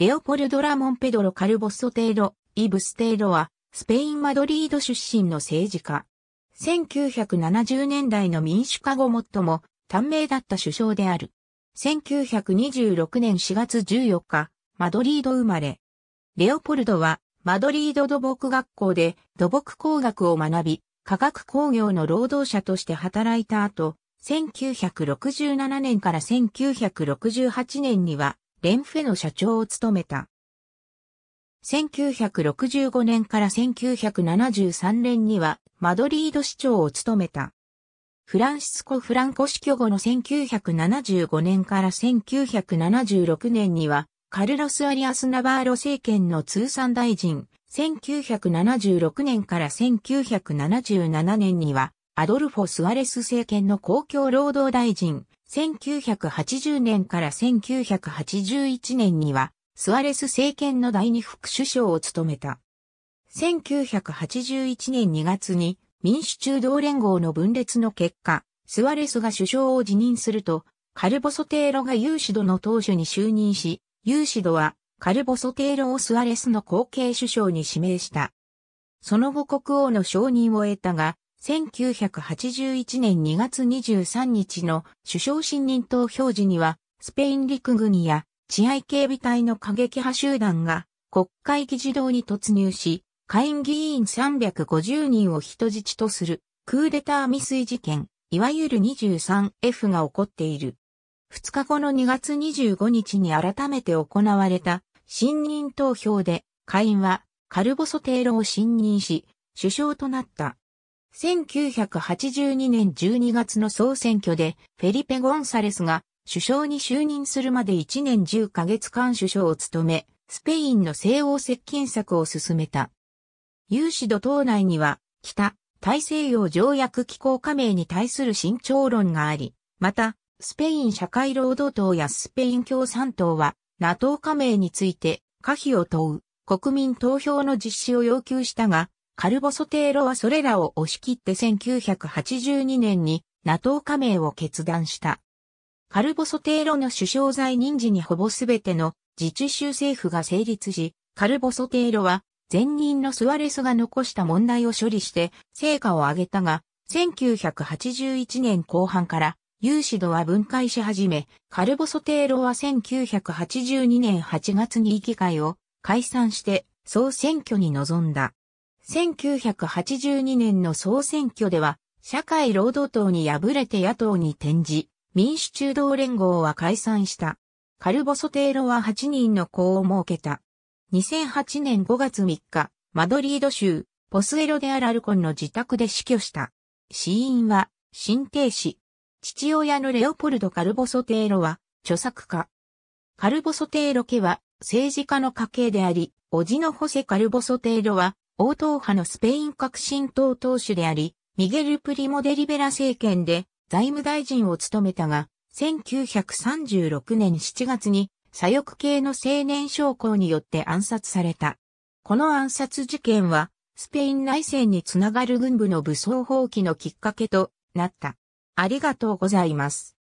レオポルド・ラモン・ペドロ・カルボッソ・テイロ、イブス・テイロは、スペイン・マドリード出身の政治家。1970年代の民主化後最も、短命だった首相である。1926年4月14日、マドリード生まれ。レオポルドは、マドリード土木学校で土木工学を学び、化学工業の労働者として働いた後、1967年から1968年にはレンフェの社長を務めた。1965年から1973年にはマドリード市長を務めた。フランシスコ・フランコ死去後の1975年から1976年にはカルロス・アリアス・ナバーロ政権の通産大臣、1976年から1977年にはアドルフォ・スアレス政権の公共労働大臣、1980年から1981年には、スアレス政権の第二副首相を務めた。1981年2月に民主中道連合の分裂の結果、スアレスが首相を辞任すると、カルボソテーロがユーシドの当初に就任し、ユーシドはカルボソテーロをスアレスの後継首相に指名した。その後国王の承認を得たが、1981年2月23日の首相信任投票時には、スペイン陸軍や治安警備隊の過激派集団が国会議事堂に突入し、下院議員350人を人質とするクーデター未遂事件、いわゆる 23F が起こっている。2日後の2月25日に改めて行われた信任投票で下院はカルボソテーロを信任し、首相となった。1982年12月の総選挙で、フェリペ・ゴンサレスが首相に就任するまで1年10ヶ月間首相を務め、スペインの西欧接近策を進めた。有志度党内には、北、大西洋条約機構加盟に対する慎重論があり、また、スペイン社会労働党やスペイン共産党は、NATO 加盟について、可否を問う、国民投票の実施を要求したが、カルボソテーロはそれらを押し切って1982年に NATO 加盟を決断した。カルボソテーロの首相在任時にほぼすべての自治州政府が成立し、カルボソテーロは前任のスワレスが残した問題を処理して成果を上げたが、1981年後半から有志度は分解し始め、カルボソテーロは1982年8月に議会を解散して総選挙に臨んだ。1982年の総選挙では、社会労働党に敗れて野党に転じ、民主中道連合は解散した。カルボソテーロは8人の子を設けた。2008年5月3日、マドリード州、ポスエロでアラルコンの自宅で死去した。死因は、心停止。父親のレオポルド・カルボソテーロは、著作家。カルボソテーロ家は、政治家の家系であり、叔父のホセ・カルボソテーロは、王党派のスペイン革新党党首であり、ミゲル・プリモ・デリベラ政権で財務大臣を務めたが、1936年7月に左翼系の青年将校によって暗殺された。この暗殺事件は、スペイン内戦につながる軍部の武装蜂起のきっかけとなった。ありがとうございます。